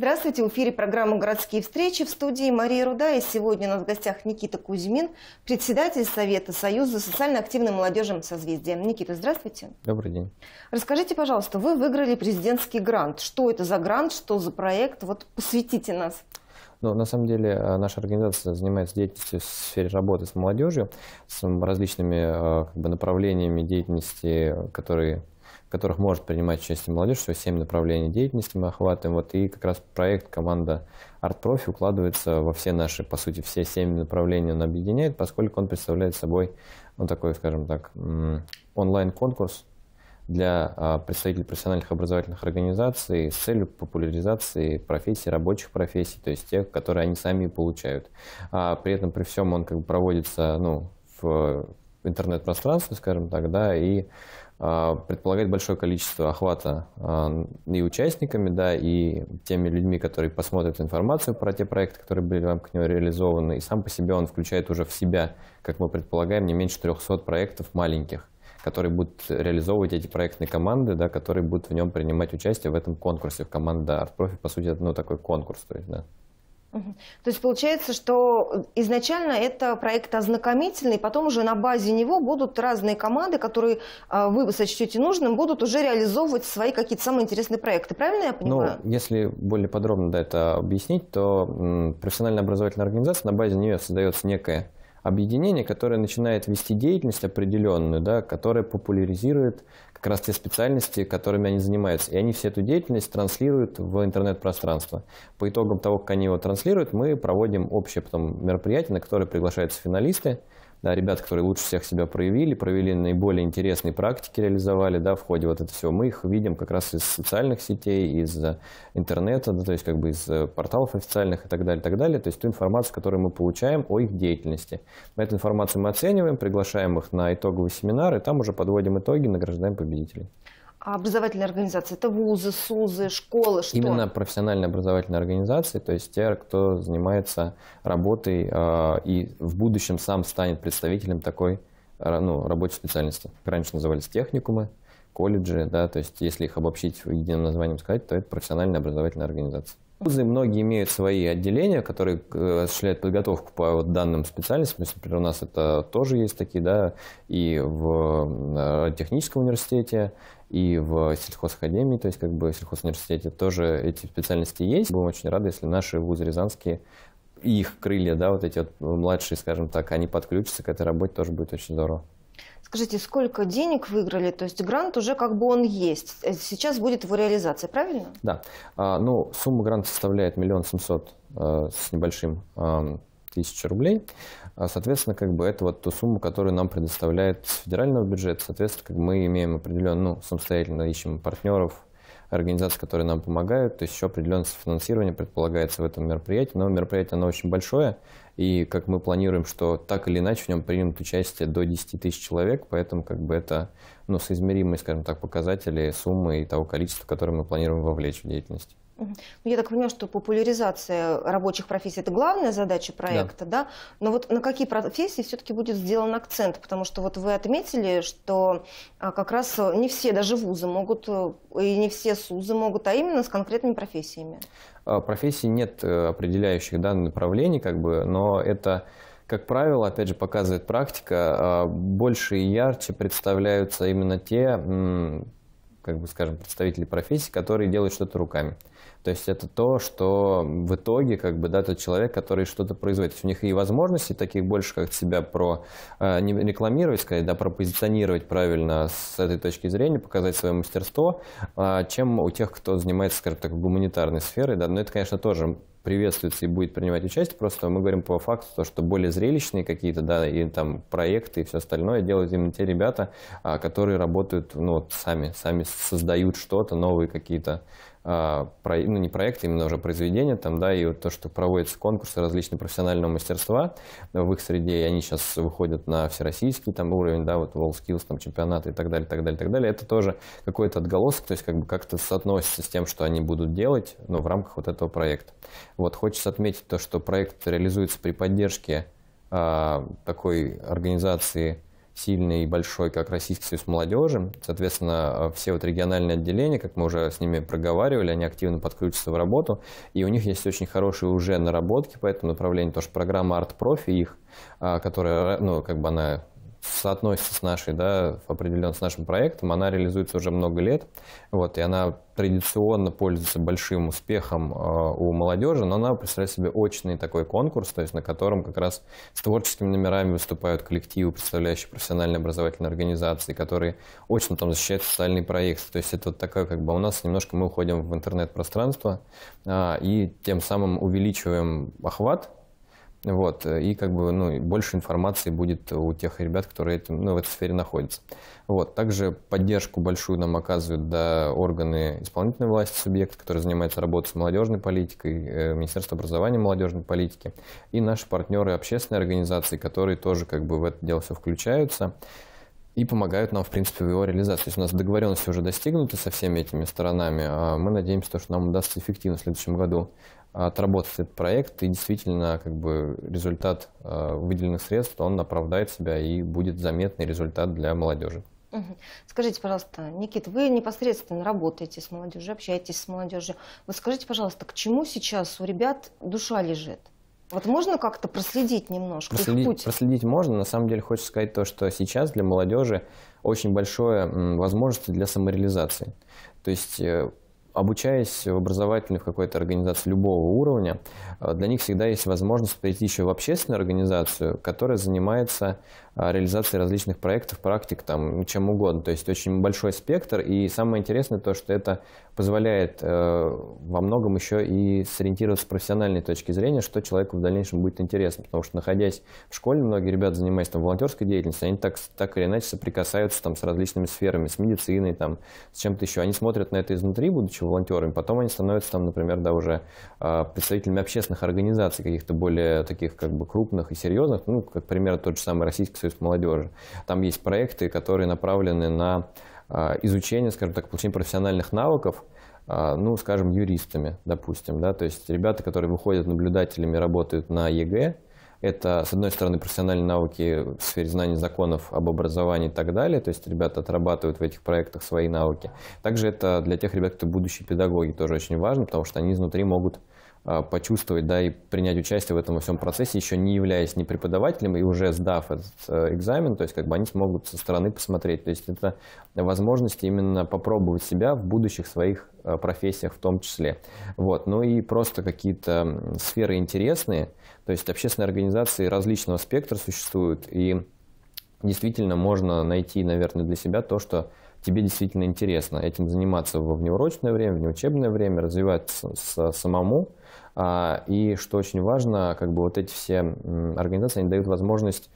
Здравствуйте, в эфире программа «Городские встречи» в студии Мария Руда. И сегодня у нас в гостях Никита Кузьмин, председатель Совета Союза социально активной молодежи созвездия. Никита, здравствуйте. Добрый день. Расскажите, пожалуйста, вы выиграли президентский грант. Что это за грант, что за проект? Вот посвятите нас. Ну, на самом деле э, наша организация занимается деятельностью в сфере работы с молодежью, с различными э, как бы, направлениями деятельности, которые которых может принимать участие молодежь, всего 7 направлений деятельности мы охватываем. Вот, и как раз проект команда ArtProfi укладывается во все наши, по сути, все 7 направлений он объединяет, поскольку он представляет собой, ну, такой, скажем так, онлайн-конкурс для а, представителей профессиональных образовательных организаций с целью популяризации профессий, рабочих профессий, то есть тех, которые они сами получают. А при этом, при всем, он как бы проводится ну, в интернет-пространстве, скажем так, да, и а, предполагает большое количество охвата а, и участниками, да, и теми людьми, которые посмотрят информацию про те проекты, которые были к нему реализованы, и сам по себе он включает уже в себя, как мы предполагаем, не меньше 300 проектов маленьких, которые будут реализовывать эти проектные команды, да, которые будут в нем принимать участие в этом конкурсе в команда ArtProfi, по сути, это ну, такой конкурс, то есть, да. То есть получается, что э, изначально это проект ознакомительный, потом уже на базе него будут разные команды, которые а, вы сочтете нужным, будут уже реализовывать свои какие-то самые интересные проекты. Правильно я ну, понимаю? Ну, если более подробно да, это объяснить, то профессионально образовательная организация, на базе нее создается некая объединение, которое начинает вести деятельность определенную, да, которое популяризирует как раз те специальности, которыми они занимаются. И они всю эту деятельность транслируют в интернет-пространство. По итогам того, как они его транслируют, мы проводим общее потом мероприятие, на которое приглашаются финалисты – да, ребят, которые лучше всех себя проявили, провели наиболее интересные практики, реализовали да, в ходе вот этого всего. Мы их видим как раз из социальных сетей, из интернета, да, то есть как бы из э, порталов официальных и так далее, так далее. То есть ту информацию, которую мы получаем о их деятельности. Эту информацию мы оцениваем, приглашаем их на итоговый семинар, и там уже подводим итоги, награждаем победителей. А образовательные организации – это вузы, СУЗы, школы, что? Именно профессиональные образовательные организации, то есть те, кто занимается работой э, и в будущем сам станет представителем такой э, ну, рабочей специальности. Раньше назывались техникумы, колледжи, да, то есть если их обобщить единым названием сказать, то это профессиональные образовательные организации вузы многие имеют свои отделения, которые э, осуществляют подготовку по вот данным специальностям. То есть, например, у нас это тоже есть такие, да, и в э, техническом университете, и в сельхозакадемии, то есть как бы в сельхозуниверситете тоже эти специальности есть. Будем очень рады, если наши вузы рязанские их крылья, да, вот эти вот младшие, скажем так, они подключатся к этой работе, тоже будет очень здорово. Скажите, сколько денег выиграли? То есть грант уже как бы он есть. Э, сейчас будет его реализация, правильно? Да. А, ну, сумма гранта составляет миллион семьсот э, с небольшим тысяч рублей. А, соответственно, как бы это вот ту сумму, которую нам предоставляет федерального бюджета. Соответственно, как мы имеем определенную, ну, самостоятельно ищем партнеров, организаций, которые нам помогают. То есть еще определенное финансирование предполагается в этом мероприятии. Но мероприятие оно очень большое, и как мы планируем, что так или иначе в нем примут участие до 10 тысяч человек, поэтому как бы это ну, соизмеримые, скажем так, показатели, суммы и того количества, которое мы планируем вовлечь в деятельность. Ну, я так понимаю, что популяризация рабочих профессий – это главная задача проекта, да. да? Но вот на какие профессии все-таки будет сделан акцент? Потому что вот вы отметили, что а, как раз э, не все, даже вузы могут, э, и не все СУЗы могут, а именно с конкретными профессиями. А, профессий нет э, определяющих данных направлений, как бы, но это как правило, опять же, показывает практика, а, больше и ярче представляются именно те, как бы скажем, представители профессии, которые делают что-то руками. То есть это то, что в итоге как бы, да, тот человек, который что-то производит. То есть у них и возможностей таких больше, как себя про э, не рекламировать, сказать, да, пропозиционировать правильно с этой точки зрения, показать свое мастерство, э, чем у тех, кто занимается, скажем так, гуманитарной сферой. Да. Но это, конечно, тоже приветствуется и будет принимать участие. Просто мы говорим по факту, то, что более зрелищные какие-то, да, и там проекты и все остальное делают именно те ребята, а, которые работают, ну, вот сами, сами создают что-то, новые какие-то а, про, ну, не проекты, именно уже произведения, там, да, и вот то, что проводятся конкурсы различные профессионального мастерства в их среде, и они сейчас выходят на всероссийский там уровень, да, вот WorldSkills, там, чемпионаты и так далее, так далее, так далее, это тоже какой-то отголосок, то есть как бы как-то соотносится с тем, что они будут делать, но ну, в рамках вот этого проекта. Вот, хочется отметить то, что проект реализуется при поддержке а, такой организации, сильный и большой, как Российский союз молодежи. Соответственно, э, все вот региональные отделения, как мы уже с ними проговаривали, они активно подключатся в работу, и у них есть очень хорошие уже наработки по этому направлению, тоже программа арт-профи их, а, которая, э, ну, как бы она соотносится с нашей, да, определенно с нашим проектом. Она реализуется уже много лет, вот, и она традиционно пользуется большим успехом э, у молодежи, но она представляет себе очный такой конкурс, то есть на котором как раз с творческими номерами выступают коллективы, представляющие профессиональные образовательные организации, которые очень там защищают социальные проекты. То есть это вот такая как бы у нас немножко мы уходим в интернет-пространство э, и тем самым увеличиваем охват вот, э, и как бы ну, больше информации будет у тех ребят, которые этим, ну, в этой сфере находятся. Вот, также поддержку большую нам оказывают да, органы исполнительной власти субъекта, которые занимаются работой с молодежной политикой, э, Министерство образования молодежной политики и наши партнеры общественной организации, которые тоже как бы в это дело все включаются и помогают нам, в принципе, в его реализации. То есть у нас договоренности уже достигнуты со всеми этими сторонами. А мы надеемся, что нам удастся эффективно в следующем году отработать этот проект, и действительно как бы результат э, выделенных средств, он оправдает себя и будет заметный результат для молодежи. Скажите, пожалуйста, Никит, вы непосредственно работаете с молодежью, общаетесь с молодежью. Вы скажите, пожалуйста, к чему сейчас у ребят душа лежит? Вот можно как-то проследить немножко проследить, их путь? Проследить можно. На самом деле хочется сказать то, что сейчас для молодежи очень большое возможности для самореализации. То есть э, обучаясь в образовательной в какой-то организации любого уровня, э, для них всегда есть возможность прийти еще в общественную организацию, которая занимается а, реализацией различных проектов, практик, там, ну, чем угодно. То есть очень большой спектр, и самое интересное то, что это позволяет э, во многом еще и сориентироваться с профессиональной точки зрения, что человеку в дальнейшем будет интересно, потому что находясь в школе, многие ребята занимаются там, волонтерской деятельностью, они так, так или иначе соприкасаются там, с различными сферами, с медициной, там, с чем-то еще. Они смотрят на это изнутри, будучи будучи волонтерами. Потом они становятся, там, например, да, уже а, представителями общественных организаций, каких-то более таких как бы крупных и серьезных, ну, как пример, тот же самый Российский союз молодежи. Там есть проекты, которые направлены на а, изучение, скажем так, получение профессиональных навыков, а, ну, скажем, юристами, допустим, да, то есть ребята, которые выходят наблюдателями, работают на ЕГЭ, это, с одной стороны, профессиональные науки в сфере знаний законов об образовании и так далее, то есть ребята отрабатывают в этих проектах свои навыки. Также это для тех ребят, кто будущие педагоги, тоже очень важно, потому что они изнутри могут а, почувствовать, да, и принять участие в этом всем процессе, еще не являясь ни преподавателем и уже сдав этот э, экзамен, то есть как бы они смогут со стороны посмотреть. То есть это возможность именно попробовать себя в будущих своих э, профессиях в том числе. Вот. Ну и просто какие-то сферы интересные, то есть общественные организации различного спектра существуют, и действительно можно найти, наверное, для себя то, что тебе действительно интересно этим заниматься во внеурочное время, в неучебное время, развиваться самому. А, и что очень важно, как бы вот эти все организации, они дают возможность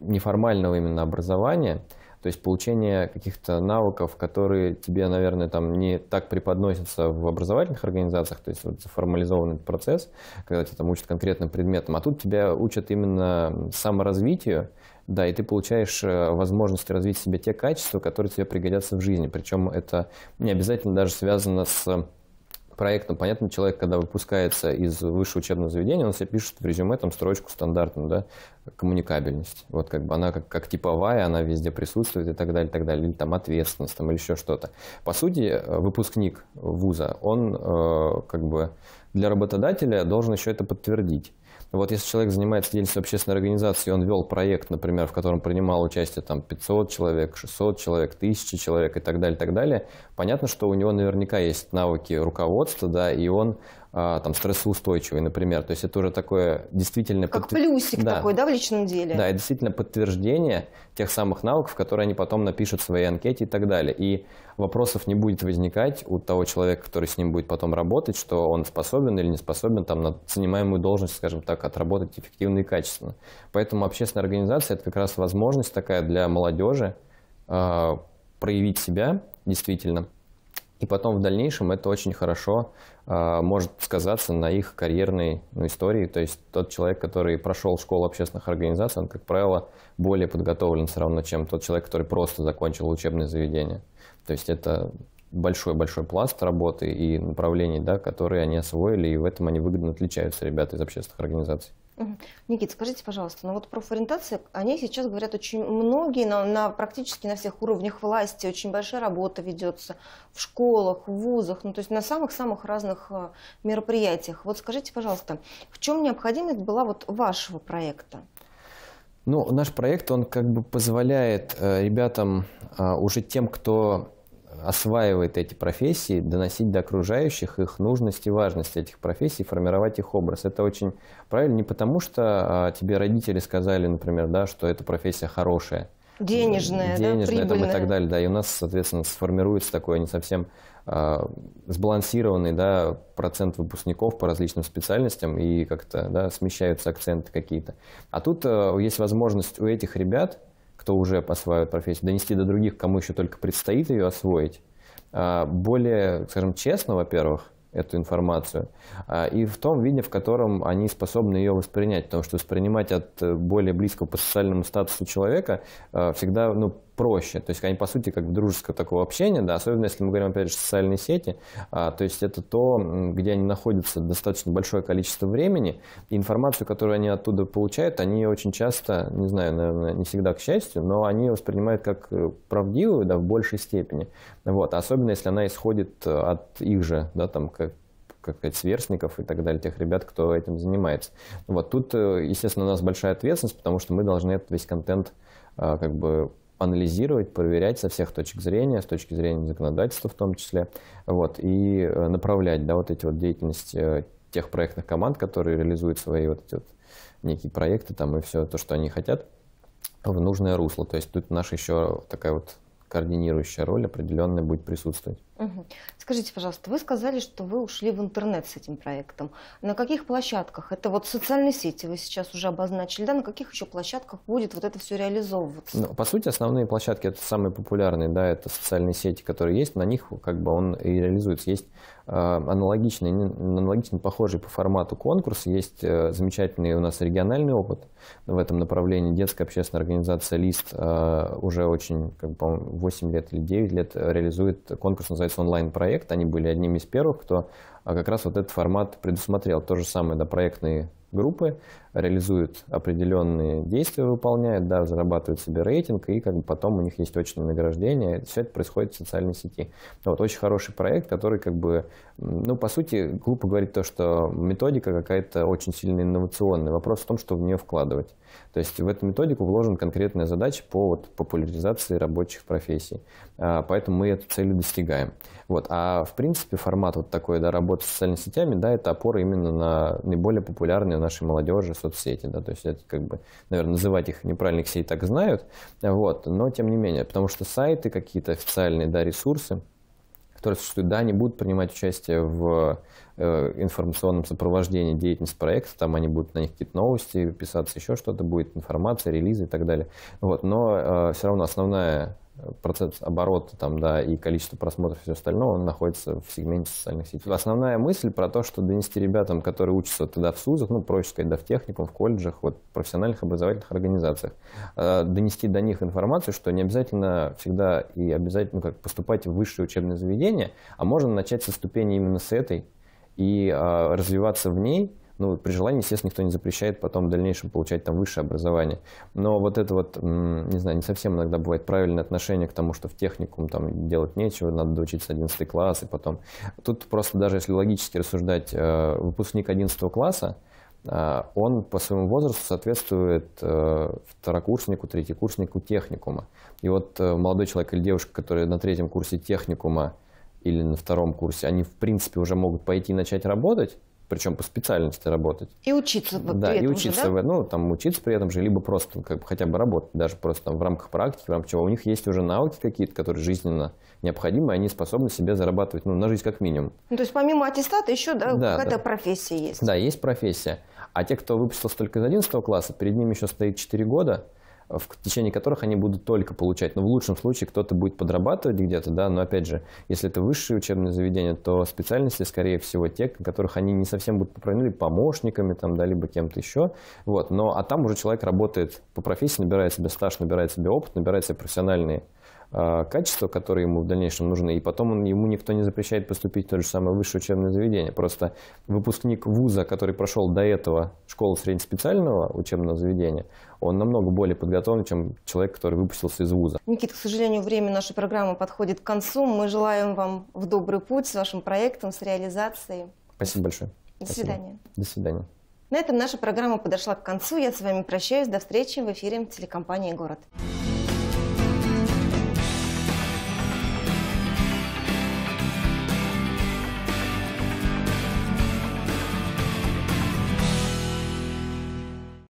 неформального именно образования, то есть получение каких-то навыков, которые тебе, наверное, там не так преподносятся в образовательных организациях, то есть вот формализованный процесс, когда тебя там учат конкретным предметом, а тут тебя учат именно саморазвитию, да, и ты получаешь э, возможность развить в себе те качества, которые тебе пригодятся в жизни. Причем это не обязательно даже связано с проектом. Понятно, человек, когда выпускается из высшего учебного заведения, он себе пишет в резюме там строчку стандартную, да, коммуникабельность. Вот как бы она как, как типовая, она везде присутствует и так далее, и так далее. Или там ответственность, там, или еще что-то. По сути, э, выпускник вуза, он э, как бы для работодателя должен еще это подтвердить. Вот если человек занимается деятельностью общественной организации, он вел проект, например, в котором принимал участие там 500 человек, 600 человек, 1000 человек и так далее, так далее, понятно, что у него наверняка есть навыки руководства, да, и он а, там, стрессоустойчивый, например. То есть это уже такое действительно... Как под... плюсик да. такой, да, в личном деле? Да, это действительно подтверждение тех самых навыков, которые они потом напишут в своей анкете и так далее. И вопросов не будет возникать у того человека, который с ним будет потом работать, что он способен или не способен там, на занимаемую должность, скажем так, отработать эффективно и качественно. Поэтому общественная организация – это как раз возможность такая для молодежи э, проявить себя действительно – и потом в дальнейшем это очень хорошо э, может сказаться на их карьерной ну, истории. То есть тот человек, который прошел школу общественных организаций, он, как правило, более подготовлен все равно, чем тот человек, который просто закончил учебное заведение. То есть это большой-большой пласт работы и направлений, да, которые они освоили, и в этом они выгодно отличаются, ребята из общественных организаций. Никит, скажите, пожалуйста, ну вот профориентация, ней сейчас говорят очень многие, на, на практически на всех уровнях власти очень большая работа ведется в школах, в вузах, ну то есть на самых-самых разных а, мероприятиях. Вот скажите, пожалуйста, в чем необходимость была вот вашего проекта? Ну, наш проект, он как бы позволяет э, ребятам, а, уже тем, кто осваивает эти профессии, доносить до окружающих их нужность и важность этих профессий, формировать их образ. Это очень правильно не потому, что а, тебе родители сказали, например, да, что эта профессия хорошая, денежная, денежная да, там, и так далее. Да, и у нас, соответственно, сформируется такой не совсем а, сбалансированный да, процент выпускников по различным специальностям и как-то да, смещаются акценты какие-то. А тут а, есть возможность у этих ребят кто уже осваивает профессию, донести до других, кому еще только предстоит ее освоить, а, более, скажем, честно, во-первых, эту информацию, а, и в том виде, в котором они способны ее воспринять, потому что воспринимать от э, более близкого по социальному статусу человека а, всегда ну, проще. То есть они, по сути, как дружеское такое общение, да, особенно если мы говорим, опять же, социальные сети, а, то есть это то, где они находятся достаточно большое количество времени, и информацию, которую они оттуда получают, они очень часто, не знаю, наверное, не всегда к счастью, но они воспринимают как э, правдивую, да, в большей степени. Вот, особенно если она исходит э, от их же, да, там, как, как сказать, сверстников и так далее, тех ребят, кто этим занимается. Вот тут, э, естественно, у нас большая ответственность, потому что мы должны этот весь контент а, как бы анализировать, проверять со всех точек зрения, с точки зрения законодательства в том числе, вот, и э, направлять да, вот эти вот деятельность э, тех проектных команд, которые реализуют свои вот эти вот некие проекты там и все то, что они хотят, в нужное русло. То есть тут наша еще такая вот координирующая роль определенная будет присутствовать. Скажите, пожалуйста, вы сказали, что вы ушли в интернет с этим проектом. На каких площадках? Это вот социальные сети вы сейчас уже обозначили, да? На каких еще площадках будет вот это все реализовываться? Ну, по сути, основные площадки это самые популярные, да, это социальные сети, которые есть, на них как бы он и реализуется. Есть э, аналогичный, аналогично похожие по формату конкурс, есть э, замечательный у нас региональный опыт в этом направлении. Детская общественная организация «Лист» э, уже очень, как бы, 8 лет или 9 лет э, реализует конкурс, называется называется онлайн-проект. Они были одними из первых, кто а, как раз вот этот формат предусмотрел. То же самое, да, проектные группы, реализуют определенные действия, выполняют, да, зарабатывают себе рейтинг, и как бы потом у них есть точное награждение. Все это происходит в социальной сети. Вот очень хороший проект, который как бы, ну, по сути, глупо говорить то, что методика какая-то очень сильно инновационная. Вопрос в том, что в нее вкладывать. То есть в эту методику вложена конкретная задача по вот, популяризации рабочих профессий. А, поэтому мы эту цель достигаем. Вот. А в принципе формат вот такой, да, работы с социальными сетями, да, это опора именно на наиболее популярные нашей молодежи, соцсети, да, то есть это как бы, наверное, называть их неправильно, все и так знают, вот, но тем не менее, потому что сайты какие-то официальные, да, ресурсы, которые существуют, да, они будут принимать участие в э, информационном сопровождении деятельности проекта, там они будут на них какие-то новости писаться, еще что-то будет, информация, релизы и так далее. Вот, но э, все равно основная процент оборота там, да, и количество просмотров и все остальное, он находится в сегменте социальных сетей. Основная мысль про то, что донести ребятам, которые учатся тогда в СУЗах, ну, проще сказать, да, в техникум, в колледжах, вот, в профессиональных образовательных организациях, э, донести до них информацию, что не обязательно всегда и обязательно как поступать в высшее учебное заведение, а можно начать со ступени именно с этой и э, развиваться в ней, ну, при желании, естественно, никто не запрещает потом в дальнейшем получать там высшее образование. Но вот это вот, не знаю, не совсем иногда бывает правильное отношение к тому, что в техникум там делать нечего, надо доучиться 11 класс и потом. Тут просто даже если логически рассуждать, э, выпускник 11 класса, э, он по своему возрасту соответствует э, второкурснику, третьекурснику техникума. И вот молодой человек или девушка, которые на третьем курсе техникума или на втором курсе, они в принципе уже могут пойти и начать работать, причем по специальности работать. И учиться при да, этом и учиться, же, да? Ну, там, учиться при этом же, либо просто как бы, хотя бы работать, даже просто там, в рамках практики, в рамках чего. У них есть уже навыки какие-то, которые жизненно необходимы, и они способны себе зарабатывать, ну, на жизнь как минимум. Ну, то есть помимо аттестата еще, да, да какая-то да. профессия есть? Да, есть профессия. А те, кто выпустился только из 11 класса, перед ними еще стоит 4 года, Э, в течение которых они будут только получать. Но в лучшем случае кто-то будет подрабатывать где-то, да, но опять же, если это высшее учебное заведение, то специальности, скорее всего, те, которых они не совсем будут поправлены помощниками, там, да, либо кем-то еще. Вот. Но, а там уже человек работает по профессии, набирает себе стаж, набирает себе опыт, набирает себе профессиональные Э, качества, которые ему в дальнейшем нужны, и потом он, ему никто не запрещает поступить в то же самое высшее учебное заведение. Просто выпускник вуза, который прошел до этого школу среднеспециального учебного заведения, он намного более подготовлен, чем человек, который выпустился из вуза. Никита, к сожалению, время нашей программы подходит к концу. Мы желаем вам в добрый путь с вашим проектом, с реализацией. Спасибо большое. До Спасибо. свидания. До свидания. На этом наша программа подошла к концу. Я с вами прощаюсь. До встречи в эфире телекомпании «Город».